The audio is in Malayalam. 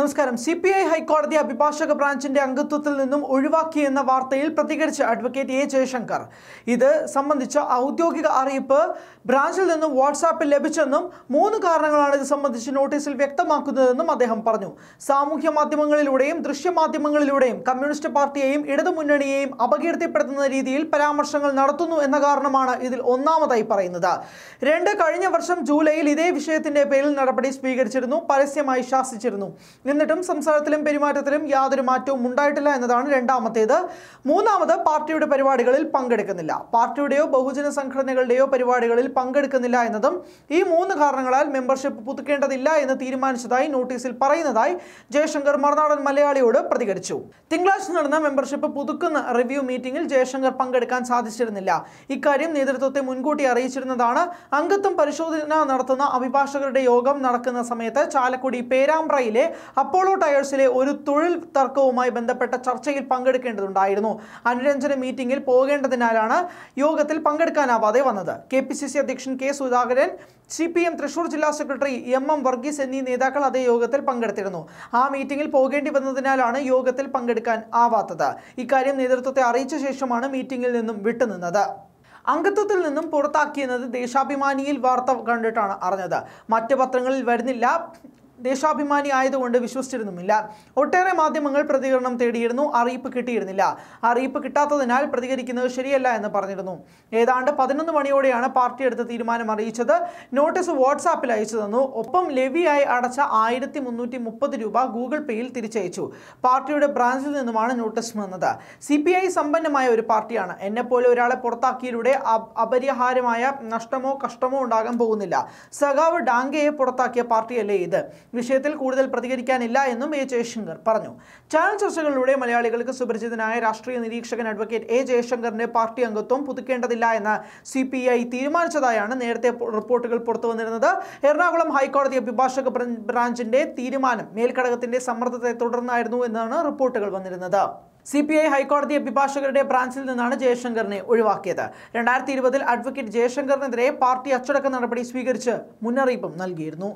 നമസ്കാരം സി പി ഐ ഹൈക്കോടതി അഭിഭാഷക ബ്രാഞ്ചിന്റെ അംഗത്വത്തിൽ നിന്നും ഒഴിവാക്കിയെന്ന വാർത്തയിൽ പ്രതികരിച്ച അഡ്വക്കേറ്റ് എ ജയശങ്കർ ഇത് സംബന്ധിച്ച ഔദ്യോഗിക അറിയിപ്പ് ബ്രാഞ്ചിൽ നിന്നും വാട്സാപ്പിൽ ലഭിച്ചെന്നും മൂന്ന് കാരണങ്ങളാണ് ഇത് സംബന്ധിച്ച് നോട്ടീസിൽ വ്യക്തമാക്കുന്നതെന്നും അദ്ദേഹം പറഞ്ഞു സാമൂഹ്യ മാധ്യമങ്ങളിലൂടെയും ദൃശ്യമാധ്യമങ്ങളിലൂടെയും കമ്മ്യൂണിസ്റ്റ് പാർട്ടിയെയും ഇടതുമുന്നണിയെയും അപകീർത്തിപ്പെടുത്തുന്ന രീതിയിൽ പരാമർശങ്ങൾ നടത്തുന്നു എന്ന കാരണമാണ് ഇതിൽ ഒന്നാമതായി പറയുന്നത് രണ്ട് കഴിഞ്ഞ വർഷം ജൂലൈയിൽ ഇതേ വിഷയത്തിന്റെ പേരിൽ നടപടി സ്വീകരിച്ചിരുന്നു പരസ്യമായി ശാസിച്ചിരുന്നു എന്നിട്ടും സംസാരത്തിലും പെരുമാറ്റത്തിലും യാതൊരു മാറ്റവും ഉണ്ടായിട്ടില്ല എന്നതാണ് രണ്ടാമത്തേത് മൂന്നാമത് പാർട്ടിയുടെ പരിപാടികളിൽ പങ്കെടുക്കുന്നില്ല പാർട്ടിയുടെയോ ബഹുജന സംഘടനകളുടെയോ പരിപാടികളിൽ പങ്കെടുക്കുന്നില്ല എന്നതും ഈ മൂന്ന് കാരണങ്ങളാൽ മെമ്പർഷിപ്പ് പുതുക്കേണ്ടതില്ല എന്ന് തീരുമാനിച്ചതായി നോട്ടീസിൽ പറയുന്നതായി ജയശങ്കർ മറുനാടൻ മലയാളിയോട് പ്രതികരിച്ചു തിങ്കളാഴ്ച നടന്ന മെമ്പർഷിപ്പ് പുതുക്കുന്ന റിവ്യൂ മീറ്റിംഗിൽ ജയശങ്കർ പങ്കെടുക്കാൻ സാധിച്ചിരുന്നില്ല ഇക്കാര്യം നേതൃത്വത്തെ മുൻകൂട്ടി അറിയിച്ചിരുന്നതാണ് അംഗത്വം പരിശോധന നടത്തുന്ന അഭിഭാഷകരുടെ യോഗം നടക്കുന്ന സമയത്ത് ചാലക്കുടി പേരാമ്പ്രയിലെ അപ്പോളോ ടയേഴ്സിലെ ഒരു തൊഴിൽ തർക്കവുമായി ബന്ധപ്പെട്ട ചർച്ചയിൽ പങ്കെടുക്കേണ്ടതുണ്ടായിരുന്നു അനുരഞ്ജന മീറ്റിംഗിൽ പോകേണ്ടതിനാലാണ് യോഗത്തിൽ പങ്കെടുക്കാനാവാതെ വന്നത് കെ അധ്യക്ഷൻ K Sudhakaran C P M Thrissur ജില്ലാ സെക്രട്ടറി എം എം വർഗീസ് എന്നീ നേതാക്കൾ അതേ യോഗത്തിൽ പങ്കെടുത്തിരുന്നു ആ മീറ്റിംഗിൽ പോകേണ്ടി വന്നതിനാലാണ് യോഗത്തിൽ പങ്കെടുക്കാൻ ആവാത്തത് ഇക്കാര്യം നേതൃത്വത്തെ അറിയിച്ച ശേഷമാണ് മീറ്റിംഗിൽ നിന്നും വിട്ടുനിന്നത് അംഗത്വത്തിൽ നിന്നും പുറത്താക്കിയെന്നത് ദേശാഭിമാനിയിൽ വാർത്ത കണ്ടിട്ടാണ് അറിഞ്ഞത് മറ്റ് പത്രങ്ങളിൽ വരുന്നില്ല ദേശാഭിമാനി ആയതുകൊണ്ട് വിശ്വസിച്ചിരുന്നുമില്ല ഒട്ടേറെ മാധ്യമങ്ങൾ പ്രതികരണം തേടിയിരുന്നു അറിയിപ്പ് കിട്ടിയിരുന്നില്ല അറിയിപ്പ് കിട്ടാത്തതിനാൽ പ്രതികരിക്കുന്നത് ശരിയല്ല എന്ന് പറഞ്ഞിരുന്നു ഏതാണ്ട് പതിനൊന്ന് മണിയോടെയാണ് പാർട്ടി എടുത്ത തീരുമാനം അറിയിച്ചത് നോട്ടീസ് വാട്സാപ്പിൽ അയച്ചു തന്നു ഒപ്പം ലെവിയായി അടച്ച ആയിരത്തി മുന്നൂറ്റി മുപ്പത് രൂപ ഗൂഗിൾ പേയിൽ തിരിച്ചയച്ചു പാർട്ടിയുടെ ബ്രാഞ്ചിൽ നിന്നുമാണ് നോട്ടീസ് വന്നത് സി പി ഐ സമ്പന്നമായ ഒരു പാർട്ടിയാണ് എന്നെപ്പോലെ ഒരാളെ പുറത്താക്കിയിലൂടെ അപരിഹാരമായ നഷ്ടമോ കഷ്ടമോ ഉണ്ടാകാൻ പോകുന്നില്ല സഖാവ് ഡാങ്കയെ പുറത്താക്കിയ പാർട്ടിയല്ലേ ഇത് വിഷയത്തിൽ കൂടുതൽ പ്രതികരിക്കാനില്ല എന്നും എ ജയശങ്കർ പറഞ്ഞു ചാനൽ ചർച്ചകളിലൂടെ മലയാളികൾക്ക് സുപരിചിതനായ രാഷ്ട്രീയ നിരീക്ഷകൻ അഡ്വക്കേറ്റ് എ ജയശങ്കറിന്റെ പാർട്ടി അംഗത്വം പുതുക്കേണ്ടതില്ല എന്ന് സി പി ഐ തീരുമാനിച്ചതായാണ് നേരത്തെ റിപ്പോർട്ടുകൾ പുറത്തുവന്നിരുന്നത് എറണാകുളം ഹൈക്കോടതി അഭിഭാഷക ബ്രാഞ്ചിന്റെ തീരുമാനം മേൽഘടകത്തിന്റെ സമ്മർദ്ദത്തെ തുടർന്നായിരുന്നു എന്നാണ് റിപ്പോർട്ടുകൾ വന്നിരുന്നത് സി പി ഐ ഹൈക്കോടതി അഭിഭാഷകരുടെ ബ്രാഞ്ചിൽ നിന്നാണ് ജയശങ്കറിനെ ഒഴിവാക്കിയത് രണ്ടായിരത്തി ഇരുപതിൽ അഡ്വക്കേറ്റ് ജയശങ്കറിനെതിരെ പാർട്ടി അച്ചടക്ക നടപടി സ്വീകരിച്ച് മുന്നറിയിപ്പും നൽകിയിരുന്നു